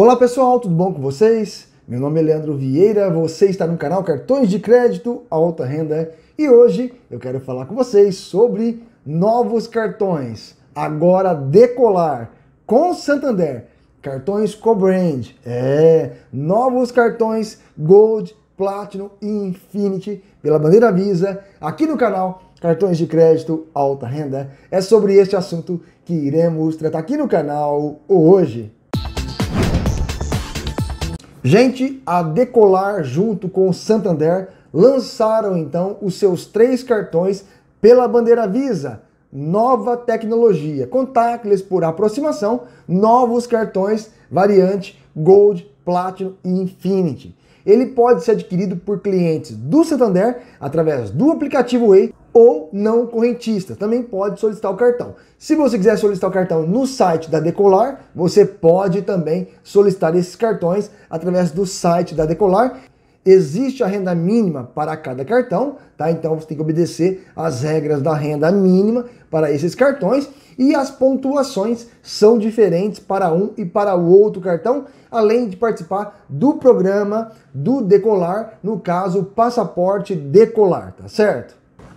Olá pessoal, tudo bom com vocês? Meu nome é Leandro Vieira, você está no canal Cartões de Crédito Alta Renda e hoje eu quero falar com vocês sobre novos cartões. Agora decolar com Santander, cartões co-brand, é, novos cartões Gold, Platinum e Infinity pela bandeira Visa aqui no canal Cartões de Crédito Alta Renda. É sobre este assunto que iremos tratar aqui no canal hoje. Gente a decolar junto com o Santander lançaram então os seus três cartões pela bandeira Visa. Nova tecnologia, contactless por aproximação, novos cartões variante Gold, Platinum e Infinity. Ele pode ser adquirido por clientes do Santander através do aplicativo Way ou não correntista. Também pode solicitar o cartão. Se você quiser solicitar o cartão no site da Decolar, você pode também solicitar esses cartões através do site da Decolar. Existe a renda mínima para cada cartão, tá? Então você tem que obedecer às regras da renda mínima para esses cartões e as pontuações são diferentes para um e para o outro cartão, além de participar do programa do Decolar, no caso, Passaporte Decolar, tá certo?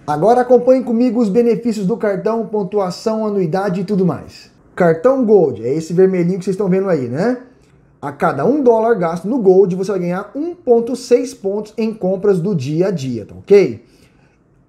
Agora acompanhe comigo os benefícios do cartão, pontuação, anuidade e tudo mais. Cartão Gold, é esse vermelhinho que vocês estão vendo aí, né? A cada um dólar gasto no Gold, você vai ganhar 1.6 pontos em compras do dia a dia, tá ok?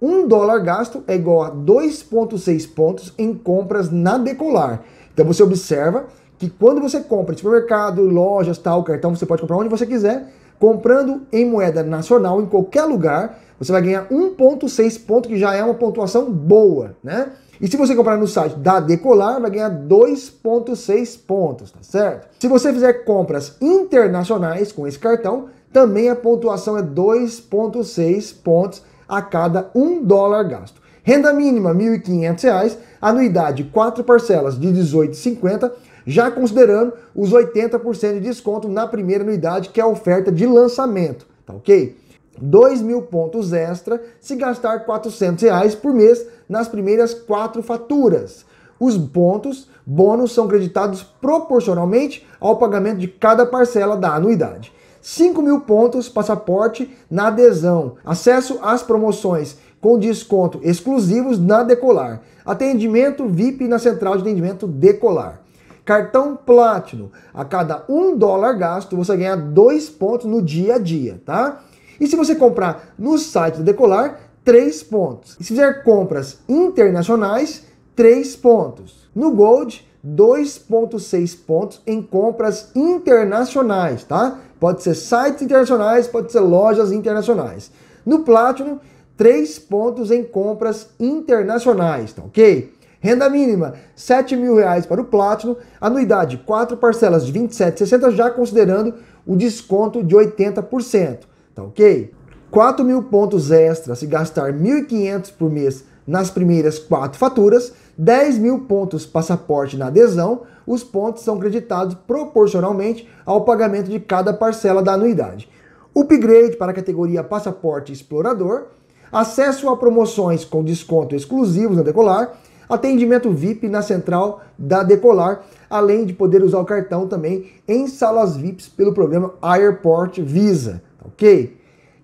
Um dólar gasto é igual a 2.6 pontos em compras na Decolar. Então você observa que quando você compra em supermercado, lojas, tal, cartão, você pode comprar onde você quiser, comprando em moeda nacional em qualquer lugar, você vai ganhar 1,6 ponto, que já é uma pontuação boa, né? E se você comprar no site da Decolar, vai ganhar 2,6 pontos, tá certo? Se você fizer compras internacionais com esse cartão, também a pontuação é 2,6 pontos a cada 1 dólar gasto. Renda mínima R$ 1.500, anuidade 4 parcelas de 18,50, já considerando os 80% de desconto na primeira anuidade, que é a oferta de lançamento, tá ok? 2 mil pontos extra se gastar 400 reais por mês nas primeiras quatro faturas. Os pontos bônus são creditados proporcionalmente ao pagamento de cada parcela da anuidade. 5 mil pontos passaporte na adesão, acesso às promoções com desconto exclusivos na Decolar, atendimento VIP na central de atendimento Decolar. Cartão Platinum, a cada um dólar gasto você ganha dois pontos no dia a dia, tá? E se você comprar no site do Decolar, 3 pontos. E se fizer compras internacionais, 3 pontos. No Gold, 2.6 pontos em compras internacionais, tá? Pode ser sites internacionais, pode ser lojas internacionais. No Platinum, 3 pontos em compras internacionais, tá ok? Renda mínima, 7 mil reais para o Platinum, anuidade 4 parcelas de 27,60, já considerando o desconto de 80%. Tá ok? 4 mil pontos extra se gastar 1.500 por mês nas primeiras quatro faturas, 10 mil pontos passaporte na adesão, os pontos são creditados proporcionalmente ao pagamento de cada parcela da anuidade. Upgrade para a categoria Passaporte Explorador, acesso a promoções com desconto exclusivos na Decolar, atendimento VIP na central da Decolar, além de poder usar o cartão também em salas VIPs pelo programa Airport Visa ok?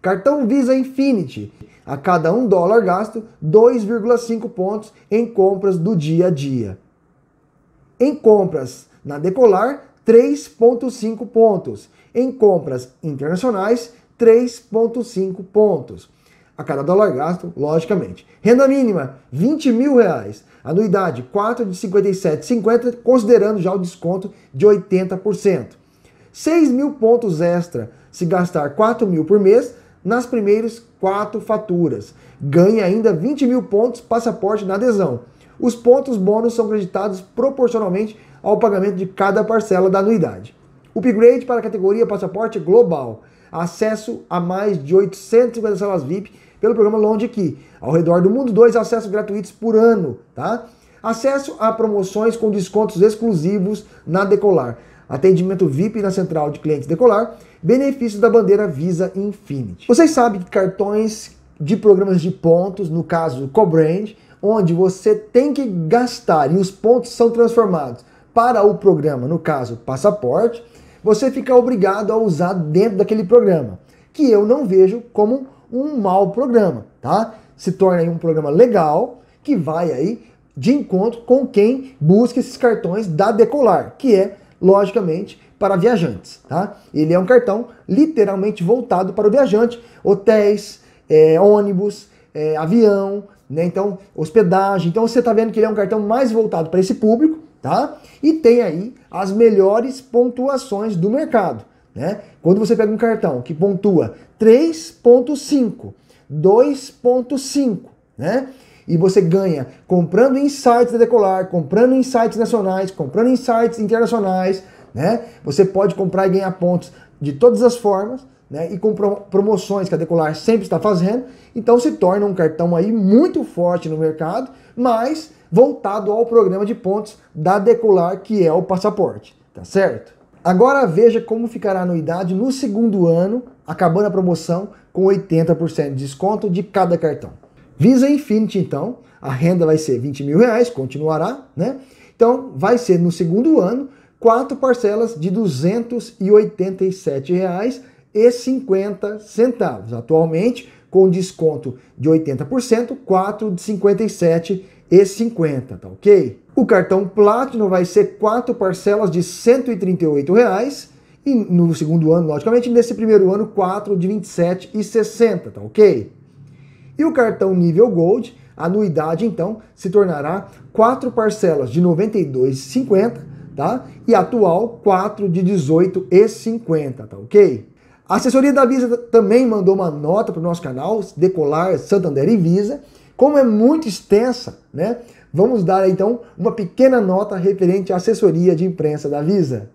Cartão Visa Infinity. A cada um dólar gasto, 2,5 pontos em compras do dia a dia. Em compras na Decolar, 3,5 pontos. Em compras internacionais, 3,5 pontos. A cada dólar gasto, logicamente. Renda mínima, 20 mil reais. Anuidade, 4 de 57,50, considerando já o desconto de 80%. 6 mil pontos extra se gastar 4 mil por mês nas primeiras quatro faturas. Ganhe ainda 20 mil pontos passaporte na adesão. Os pontos bônus são creditados proporcionalmente ao pagamento de cada parcela da anuidade. Upgrade para a categoria passaporte global. Acesso a mais de 850 salas VIP pelo programa Longe Key. Ao redor do mundo, dois acessos gratuitos por ano, tá? Acesso a promoções com descontos exclusivos na Decolar atendimento VIP na central de clientes Decolar, benefícios da bandeira Visa Infinity. Vocês sabem que cartões de programas de pontos, no caso Cobrand, onde você tem que gastar e os pontos são transformados para o programa, no caso passaporte, você fica obrigado a usar dentro daquele programa, que eu não vejo como um mau programa, tá? Se torna um programa legal que vai aí de encontro com quem busca esses cartões da Decolar, que é logicamente, para viajantes. Tá? Ele é um cartão literalmente voltado para o viajante, hotéis, é, ônibus, é, avião, né? então hospedagem. Então você está vendo que ele é um cartão mais voltado para esse público, tá? E tem aí as melhores pontuações do mercado. Né? Quando você pega um cartão que pontua 3.5, 2.5, né? E você ganha comprando insights da Decolar, comprando insights nacionais, comprando insights internacionais, né? Você pode comprar e ganhar pontos de todas as formas, né? E com promoções que a Decolar sempre está fazendo, então se torna um cartão aí muito forte no mercado, mas voltado ao programa de pontos da Decolar, que é o passaporte, tá certo? Agora veja como ficará a anuidade no segundo ano, acabando a promoção com 80% de desconto de cada cartão. Visa Infinity, então, a renda vai ser 20 mil reais, continuará, né? Então, vai ser no segundo ano, quatro parcelas de R$ 287,50. Atualmente, com desconto de 80%, 4 de 57 e 50, tá ok? O cartão Platinum vai ser quatro parcelas de R$ 138,00 e no segundo ano, logicamente, nesse primeiro ano, 4 de 27 e 60, tá ok? E o cartão nível Gold, a anuidade então se tornará quatro parcelas de R$ 92,50, tá? E atual quatro de R$ 18,50, tá OK? A assessoria da Visa também mandou uma nota para o nosso canal, Decolar, Santander e Visa. Como é muito extensa, né? Vamos dar então uma pequena nota referente à assessoria de imprensa da Visa.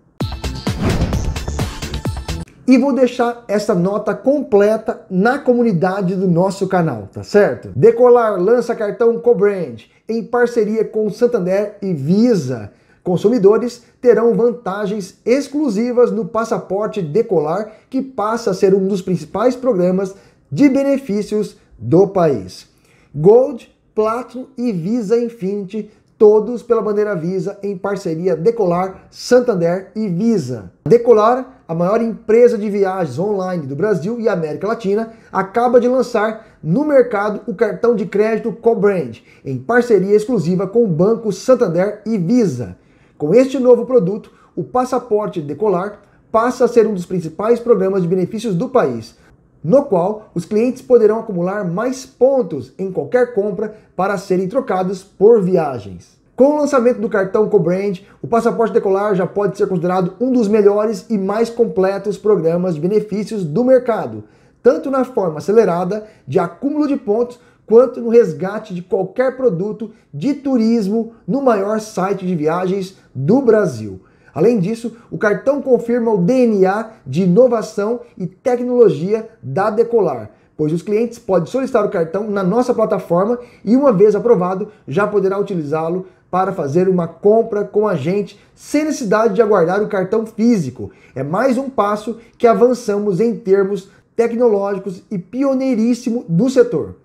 E vou deixar essa nota completa na comunidade do nosso canal, tá certo? Decolar lança cartão Cobrand em parceria com Santander e Visa. Consumidores terão vantagens exclusivas no passaporte Decolar, que passa a ser um dos principais programas de benefícios do país. Gold, Platinum e Visa Infinity todos pela bandeira Visa em parceria Decolar, Santander e Visa. Decolar a maior empresa de viagens online do Brasil e América Latina, acaba de lançar no mercado o cartão de crédito Cobrand, em parceria exclusiva com o Banco Santander e Visa. Com este novo produto, o Passaporte Decolar passa a ser um dos principais programas de benefícios do país, no qual os clientes poderão acumular mais pontos em qualquer compra para serem trocados por viagens. Com o lançamento do cartão CoBrand, o Passaporte Decolar já pode ser considerado um dos melhores e mais completos programas de benefícios do mercado, tanto na forma acelerada de acúmulo de pontos quanto no resgate de qualquer produto de turismo no maior site de viagens do Brasil. Além disso, o cartão confirma o DNA de inovação e tecnologia da Decolar, pois os clientes podem solicitar o cartão na nossa plataforma e, uma vez aprovado, já poderá utilizá-lo para fazer uma compra com a gente sem necessidade de aguardar o cartão físico. É mais um passo que avançamos em termos tecnológicos e pioneiríssimo do setor.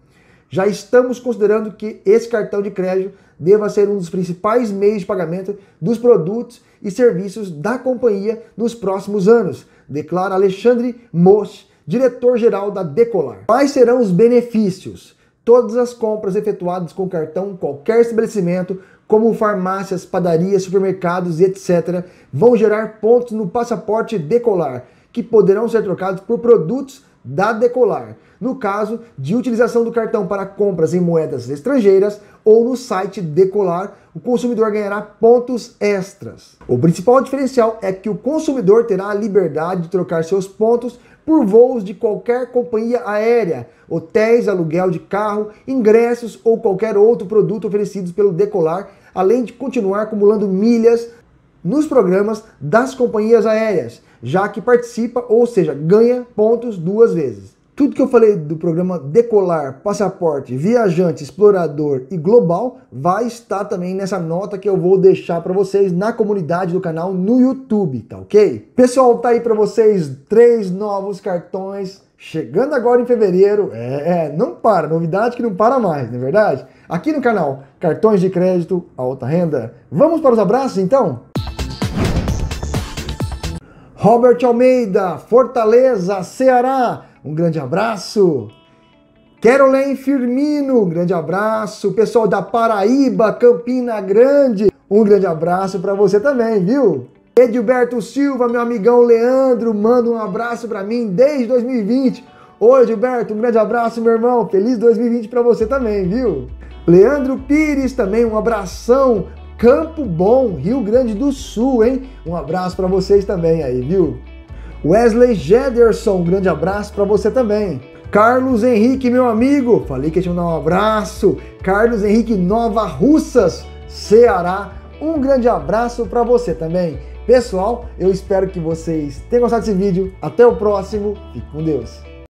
Já estamos considerando que esse cartão de crédito deva ser um dos principais meios de pagamento dos produtos e serviços da companhia nos próximos anos, declara Alexandre Mosch, diretor-geral da Decolar. Quais serão os benefícios? Todas as compras efetuadas com cartão qualquer estabelecimento como farmácias, padarias, supermercados etc., vão gerar pontos no passaporte Decolar, que poderão ser trocados por produtos da Decolar, no caso de utilização do cartão para compras em moedas estrangeiras ou no site Decolar, o consumidor ganhará pontos extras. O principal diferencial é que o consumidor terá a liberdade de trocar seus pontos por voos de qualquer companhia aérea, hotéis, aluguel de carro, ingressos ou qualquer outro produto oferecidos pelo Decolar além de continuar acumulando milhas nos programas das companhias aéreas, já que participa, ou seja, ganha pontos duas vezes. Tudo que eu falei do programa Decolar, Passaporte, Viajante, Explorador e Global vai estar também nessa nota que eu vou deixar para vocês na comunidade do canal no YouTube, tá ok? Pessoal, tá aí para vocês três novos cartões chegando agora em fevereiro. É, é, não para, novidade que não para mais, não é verdade? Aqui no canal Cartões de Crédito Alta Renda. Vamos para os abraços então? Robert Almeida, Fortaleza, Ceará. Um grande abraço. Caroline Firmino, um grande abraço. Pessoal da Paraíba, Campina Grande, um grande abraço para você também, viu? Edilberto Silva, meu amigão Leandro, manda um abraço para mim desde 2020. Oi, Edilberto, um grande abraço, meu irmão. Feliz 2020 para você também, viu? Leandro Pires também, um abração. Campo Bom, Rio Grande do Sul, hein? Um abraço para vocês também aí, viu? Wesley Jederson, um grande abraço para você também. Carlos Henrique, meu amigo, falei que ia te mandar um abraço. Carlos Henrique Nova Russas, Ceará, um grande abraço para você também. Pessoal, eu espero que vocês tenham gostado desse vídeo. Até o próximo. Fique com Deus.